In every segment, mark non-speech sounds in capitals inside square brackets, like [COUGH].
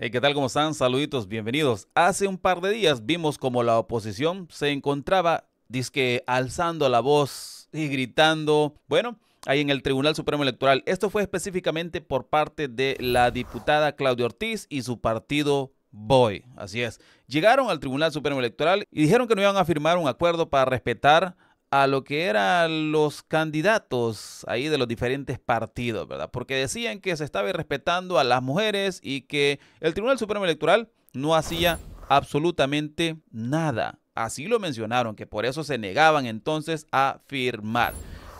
¿Qué tal? ¿Cómo están? Saluditos, bienvenidos. Hace un par de días vimos como la oposición se encontraba, dizque, alzando la voz y gritando. Bueno, ahí en el Tribunal Supremo Electoral. Esto fue específicamente por parte de la diputada Claudia Ortiz y su partido Boy. Así es. Llegaron al Tribunal Supremo Electoral y dijeron que no iban a firmar un acuerdo para respetar a lo que eran los candidatos ahí de los diferentes partidos, ¿verdad? Porque decían que se estaba respetando a las mujeres y que el Tribunal Supremo Electoral no hacía absolutamente nada. Así lo mencionaron, que por eso se negaban entonces a firmar.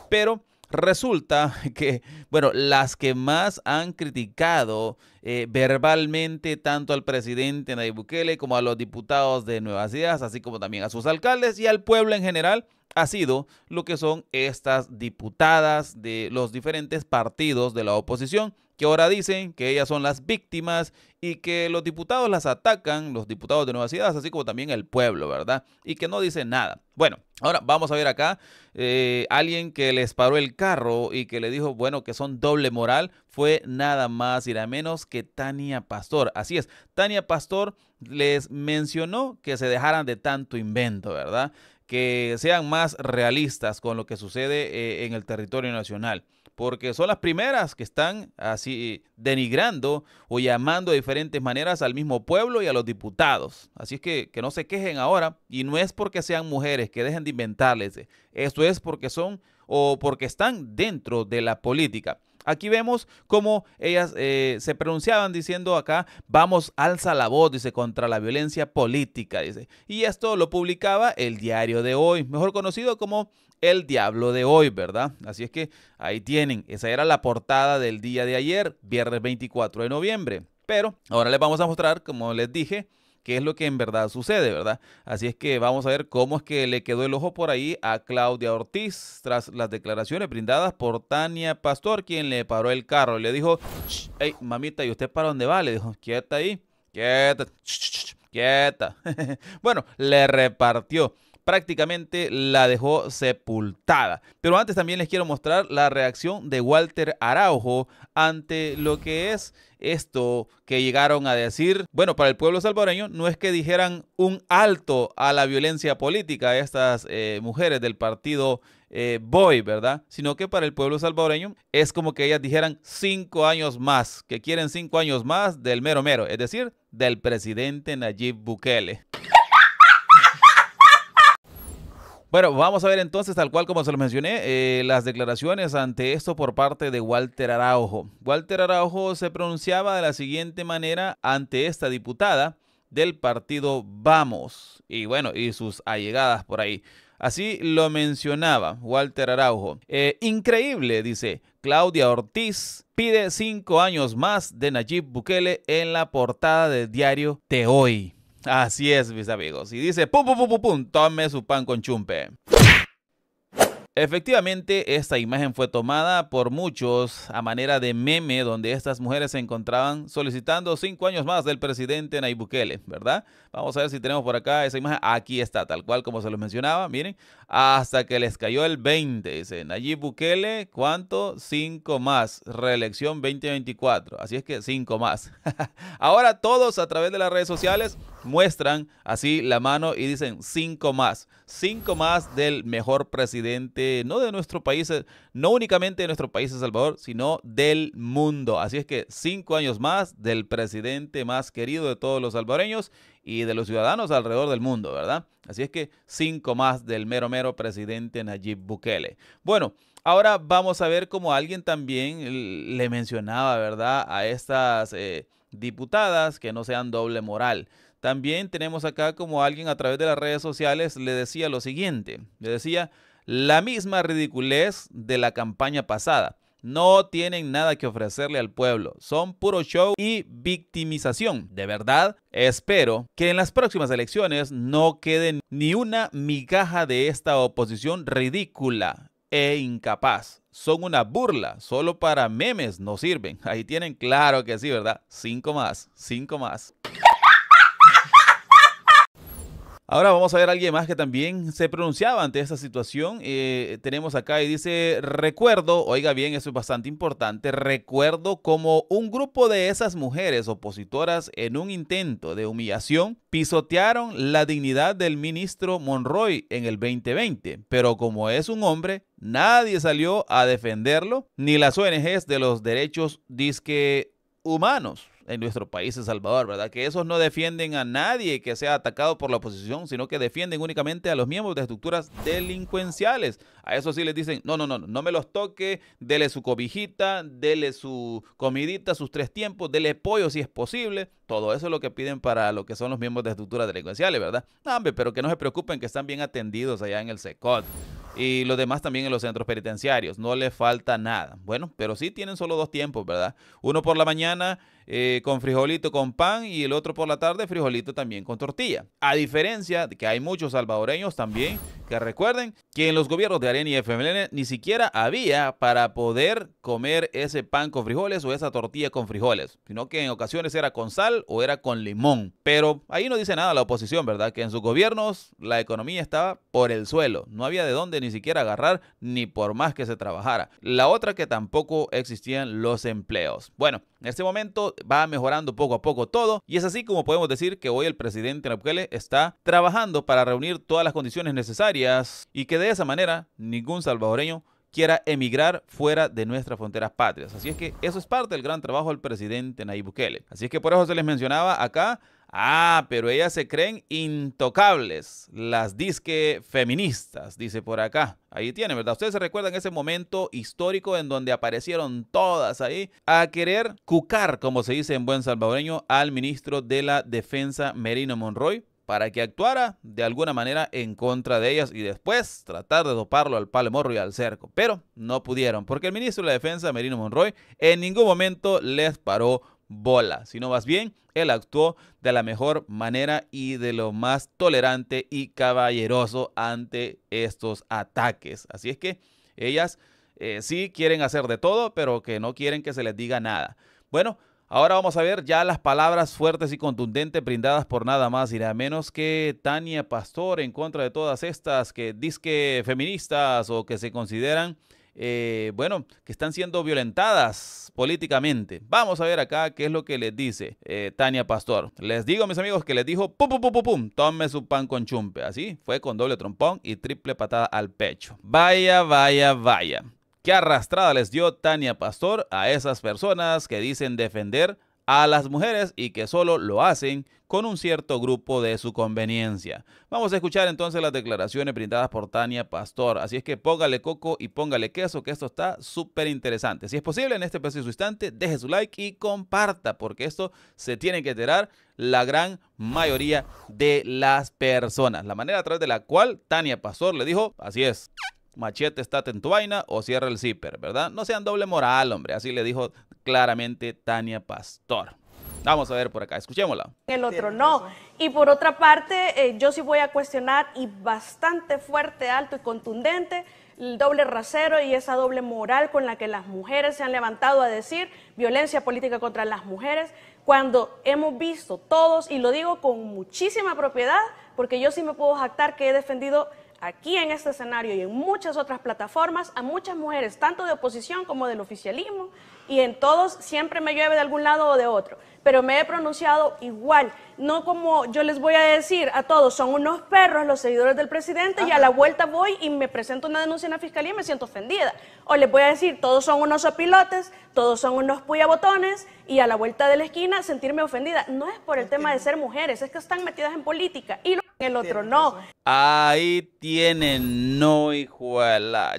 Pero Resulta que, bueno, las que más han criticado eh, verbalmente tanto al presidente Nayib Bukele como a los diputados de Nueva Ideas, así como también a sus alcaldes y al pueblo en general, ha sido lo que son estas diputadas de los diferentes partidos de la oposición que ahora dicen que ellas son las víctimas y que los diputados las atacan, los diputados de Nuevas Ciudad, así como también el pueblo, ¿verdad? Y que no dicen nada. Bueno, ahora vamos a ver acá eh, alguien que les paró el carro y que le dijo, bueno, que son doble moral, fue nada más y nada menos que Tania Pastor. Así es, Tania Pastor les mencionó que se dejaran de tanto invento, ¿verdad? Que sean más realistas con lo que sucede eh, en el territorio nacional porque son las primeras que están así denigrando o llamando de diferentes maneras al mismo pueblo y a los diputados. Así es que, no se quejen ahora y no es porque sean mujeres, que dejen de inventarles. Eh, esto es porque son o porque están dentro de la política. Aquí vemos cómo ellas eh, se pronunciaban diciendo acá, vamos, alza la voz, dice, contra la violencia política, dice. Y esto lo publicaba el diario de hoy, mejor conocido como el Diablo de hoy, ¿verdad? Así es que ahí tienen, esa era la portada del día de ayer, viernes 24 de noviembre. Pero ahora les vamos a mostrar, como les dije, qué es lo que en verdad sucede, ¿verdad? Así es que vamos a ver cómo es que le quedó el ojo por ahí a Claudia Ortiz tras las declaraciones brindadas por Tania Pastor, quien le paró el carro. y Le dijo, hey, mamita, ¿y usted para dónde va? Le dijo, quieta ahí, quieta, quieta. [LAUGHS] bueno, le repartió prácticamente la dejó sepultada. Pero antes también les quiero mostrar la reacción de Walter Araujo ante lo que es esto que llegaron a decir. Bueno, para el pueblo salvadoreño no es que dijeran un alto a la violencia política estas eh, mujeres del partido voy, eh, ¿verdad? Sino que para el pueblo salvadoreño es como que ellas dijeran cinco años más, que quieren cinco años más del mero mero, es decir, del presidente Nayib Bukele. Bueno, vamos a ver entonces, tal cual como se lo mencioné, eh, las declaraciones ante esto por parte de Walter Araujo. Walter Araujo se pronunciaba de la siguiente manera ante esta diputada del partido Vamos y bueno, y sus allegadas por ahí. Así lo mencionaba Walter Araujo. Eh, increíble, dice, Claudia Ortiz pide cinco años más de Nayib Bukele en la portada del diario Te Hoy. Así es, mis amigos. Y dice, pum, pum, pum, pum, tome su pan con chumpe. Efectivamente, esta imagen fue tomada por muchos a manera de meme donde estas mujeres se encontraban solicitando cinco años más del presidente Nayib Bukele, ¿verdad? Vamos a ver si tenemos por acá esa imagen. Aquí está, tal cual como se los mencionaba, miren, hasta que les cayó el 20, dice Nayib Bukele, ¿cuánto? Cinco más, reelección 2024, así es que cinco más. [LAUGHS] Ahora todos a través de las redes sociales muestran así la mano y dicen cinco más, cinco más del mejor presidente, no de nuestro país, eh, no únicamente de nuestro país, de Salvador, sino del mundo. Así es que cinco años más del presidente más querido de todos los salvadoreños y de los ciudadanos alrededor del mundo, ¿verdad? Así es que cinco más del mero mero presidente Nayib Bukele. Bueno, ahora vamos a ver cómo alguien también le mencionaba, ¿verdad? A estas eh, diputadas que no sean doble moral también tenemos acá como alguien a través de las redes sociales le decía lo siguiente, le decía la misma ridiculez de la campaña pasada. No tienen nada que ofrecerle al pueblo, son puro show y victimización. De verdad, espero que en las próximas elecciones no quede ni una migaja de esta oposición ridícula e incapaz. Son una burla, solo para memes no sirven. Ahí tienen, claro que sí, ¿verdad? Cinco más, cinco más. Ahora vamos a ver a alguien más que también se pronunciaba ante esta situación. Eh, tenemos acá y dice, recuerdo, oiga bien, eso es bastante importante, recuerdo como un grupo de esas mujeres opositoras en un intento de humillación pisotearon la dignidad del ministro Monroy en el 2020, pero como es un hombre, nadie salió a defenderlo, ni las ONGs de los derechos disque humanos en nuestro país, El Salvador, ¿verdad? Que esos no defienden a nadie que sea atacado por la oposición, sino que defienden únicamente a los miembros de estructuras delincuenciales. A eso sí les dicen, no, no, no, no me los toque, dele su cobijita, dele su comidita, sus tres tiempos, dele pollo si es posible. Todo eso es lo que piden para lo que son los miembros de estructuras delincuenciales, ¿verdad? hombre, pero que no se preocupen, que están bien atendidos allá en el SECOT y los demás también en los centros penitenciarios. No les falta nada. Bueno, pero sí tienen solo dos tiempos, ¿verdad? Uno por la mañana eh, con frijolito con pan y el otro por la tarde frijolito también con tortilla. A diferencia de que hay muchos salvadoreños también que recuerden que en los gobiernos de ARENA y FMLN ni siquiera había para poder comer ese pan con frijoles o esa tortilla con frijoles, sino que en ocasiones era con sal o era con limón. Pero ahí no dice nada la oposición, ¿verdad? Que en sus gobiernos la economía estaba por el suelo, no había de dónde ni siquiera agarrar ni por más que se trabajara. La otra que tampoco existían los empleos. Bueno, en este momento va mejorando poco a poco todo y es así como podemos decir que hoy el presidente Nayib Bukele está trabajando para reunir todas las condiciones necesarias y que de esa manera ningún salvadoreño quiera emigrar fuera de nuestras fronteras patrias. Así es que eso es parte del gran trabajo del presidente Nayib Bukele. Así es que por eso se les mencionaba acá Ah, pero ellas se creen intocables, las disque feministas, dice por acá. Ahí tiene, ¿verdad? Ustedes se recuerdan ese momento histórico en donde aparecieron todas ahí a querer cucar, como se dice en buen salvadoreño, al ministro de la Defensa Merino Monroy para que actuara de alguna manera en contra de ellas y después tratar de doparlo al morro y al cerco. Pero no pudieron, porque el ministro de la Defensa, Merino Monroy, en ningún momento les paró bola. Si no vas bien, él actuó de la mejor manera y de lo más tolerante y caballeroso ante estos ataques. Así es que ellas eh, sí quieren hacer de todo, pero que no quieren que se les diga nada. Bueno, ahora vamos a ver ya las palabras fuertes y contundentes brindadas por nada más y nada menos que Tania Pastor en contra de todas estas que disque feministas o que se consideran eh, bueno, que están siendo violentadas políticamente. Vamos a ver acá qué es lo que les dice eh, Tania Pastor. Les digo, mis amigos, que les dijo, pum, pum, pum, pum, pum, tome su pan con chumpe. Así fue con doble trompón y triple patada al pecho. Vaya, vaya, vaya. Qué arrastrada les dio Tania Pastor a esas personas que dicen defender a las mujeres y que solo lo hacen con un cierto grupo de su conveniencia. Vamos a escuchar entonces las declaraciones brindadas por Tania Pastor. Así es que póngale coco y póngale queso, que esto está súper interesante. Si es posible, en este preciso instante, deje su like y comparta, porque esto se tiene que enterar la gran mayoría de las personas. La manera a través de la cual Tania Pastor le dijo, así es machete, estate en tu vaina o cierra el zipper, ¿verdad? No sean doble moral, hombre. Así le dijo claramente Tania Pastor. Vamos a ver por acá, escuchémosla. El otro no. Y por otra parte, eh, yo sí voy a cuestionar y bastante fuerte, alto y contundente el doble rasero y esa doble moral con la que las mujeres se han levantado a decir violencia política contra las mujeres, cuando hemos visto todos, y lo digo con muchísima propiedad, porque yo sí me puedo jactar que he defendido aquí en este escenario y en muchas otras plataformas a muchas mujeres, tanto de oposición como del oficialismo, y en todos siempre me llueve de algún lado o de otro, pero me he pronunciado igual, no como yo les voy a decir a todos, son unos perros los seguidores del presidente y a la vuelta voy y me presento una denuncia en la fiscalía y me siento ofendida, o les voy a decir, todos son unos apilotes, todos son unos puyabotones y a la vuelta de la esquina sentirme ofendida, no es por el tema de ser mujeres, es que están metidas en política y el otro no. Ahí tienen, no la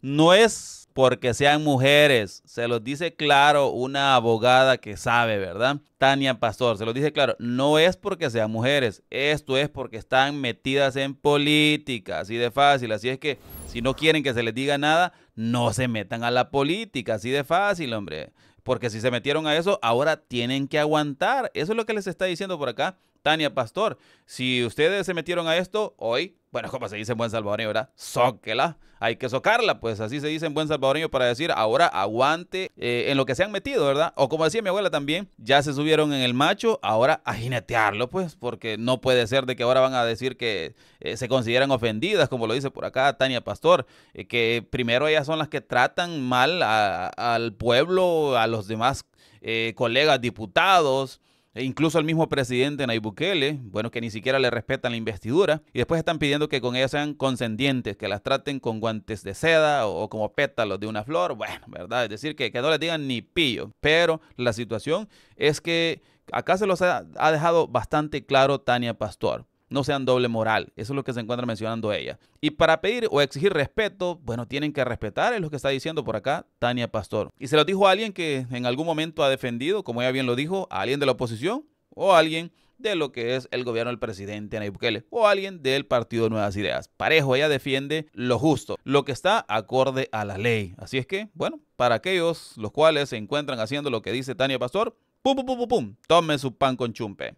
no es porque sean mujeres, se los dice claro una abogada que sabe, ¿verdad? Tania Pastor, se los dice claro, no es porque sean mujeres, esto es porque están metidas en política, así de fácil, así es que si no quieren que se les diga nada, no se metan a la política, así de fácil, hombre, porque si se metieron a eso, ahora tienen que aguantar, eso es lo que les está diciendo por acá Tania Pastor. Si ustedes se metieron a esto hoy, bueno, como se dice en buen salvadoreño, ¿verdad? Sóquela. Hay que socarla, pues así se dice en buen salvadoreño para decir, ahora aguante eh, en lo que se han metido, ¿verdad? O como decía mi abuela también, ya se subieron en el macho, ahora a jinetearlo, pues, porque no puede ser de que ahora van a decir que eh, se consideran ofendidas, como lo dice por acá Tania Pastor, eh, que primero ellas son las que tratan mal al pueblo, a los demás colegas diputados, e incluso al mismo presidente Nayib Bukele, bueno, que ni siquiera le respetan la investidura. Y después están pidiendo que con ellas sean concendientes, que las traten con guantes de seda o, como pétalos de una flor. Bueno, ¿verdad? Es decir, que, que no les digan ni pillo. Pero la situación es que acá se los ha, ha dejado bastante claro Tania Pastor no sean doble moral. Eso es lo que se encuentra mencionando ella. Y para pedir o exigir respeto, bueno, tienen que respetar, es lo que está diciendo por acá Tania Pastor. Y se lo dijo a alguien que en algún momento ha defendido, como ella bien lo dijo, a alguien de la oposición o a alguien de lo que es el gobierno del presidente Nayib Bukele o alguien del partido Nuevas Ideas. Parejo, ella defiende lo justo, lo que está acorde a la ley. Así es que, bueno, para aquellos los cuales se encuentran haciendo lo que dice Tania Pastor, pum, pum, pum, pum, pum, tomen su pan con chumpe.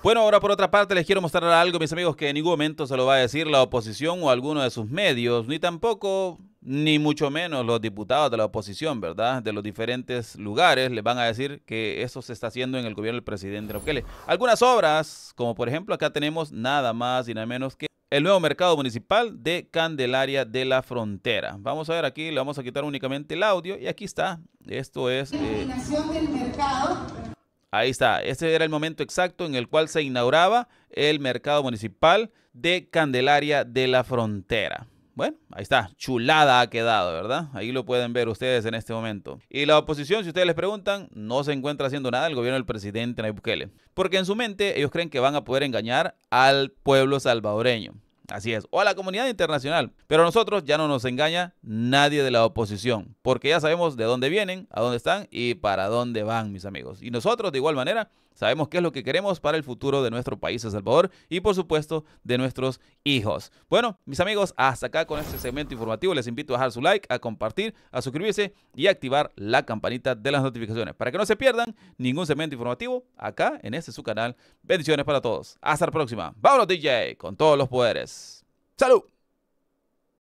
Bueno, ahora por otra parte les quiero mostrar algo, mis amigos, que en ningún momento se lo va a decir la oposición o alguno de sus medios, ni tampoco, ni mucho menos los diputados de la oposición, ¿verdad? De los diferentes lugares les van a decir que eso se está haciendo en el gobierno del presidente Raquel. Algunas obras, como por ejemplo acá tenemos nada más y nada menos que el nuevo mercado municipal de Candelaria de la Frontera. Vamos a ver aquí, le vamos a quitar únicamente el audio y aquí está. Esto es... Eh, Ahí está, ese era el momento exacto en el cual se inauguraba el mercado municipal de Candelaria de la Frontera. Bueno, ahí está, chulada ha quedado, ¿verdad? Ahí lo pueden ver ustedes en este momento. Y la oposición, si ustedes les preguntan, no se encuentra haciendo nada el gobierno del presidente Nayib Bukele, porque en su mente ellos creen que van a poder engañar al pueblo salvadoreño. Así es, o a la comunidad internacional. Pero a nosotros ya no nos engaña nadie de la oposición, porque ya sabemos de dónde vienen, a dónde están y para dónde van, mis amigos. Y nosotros, de igual manera, sabemos qué es lo que queremos para el futuro de nuestro país, El Salvador, y por supuesto de nuestros hijos. Bueno, mis amigos, hasta acá con este segmento informativo. Les invito a dejar su like, a compartir, a suscribirse y a activar la campanita de las notificaciones para que no se pierdan ningún segmento informativo acá en este su canal. Bendiciones para todos. Hasta la próxima. Vámonos, DJ, con todos los poderes. Salut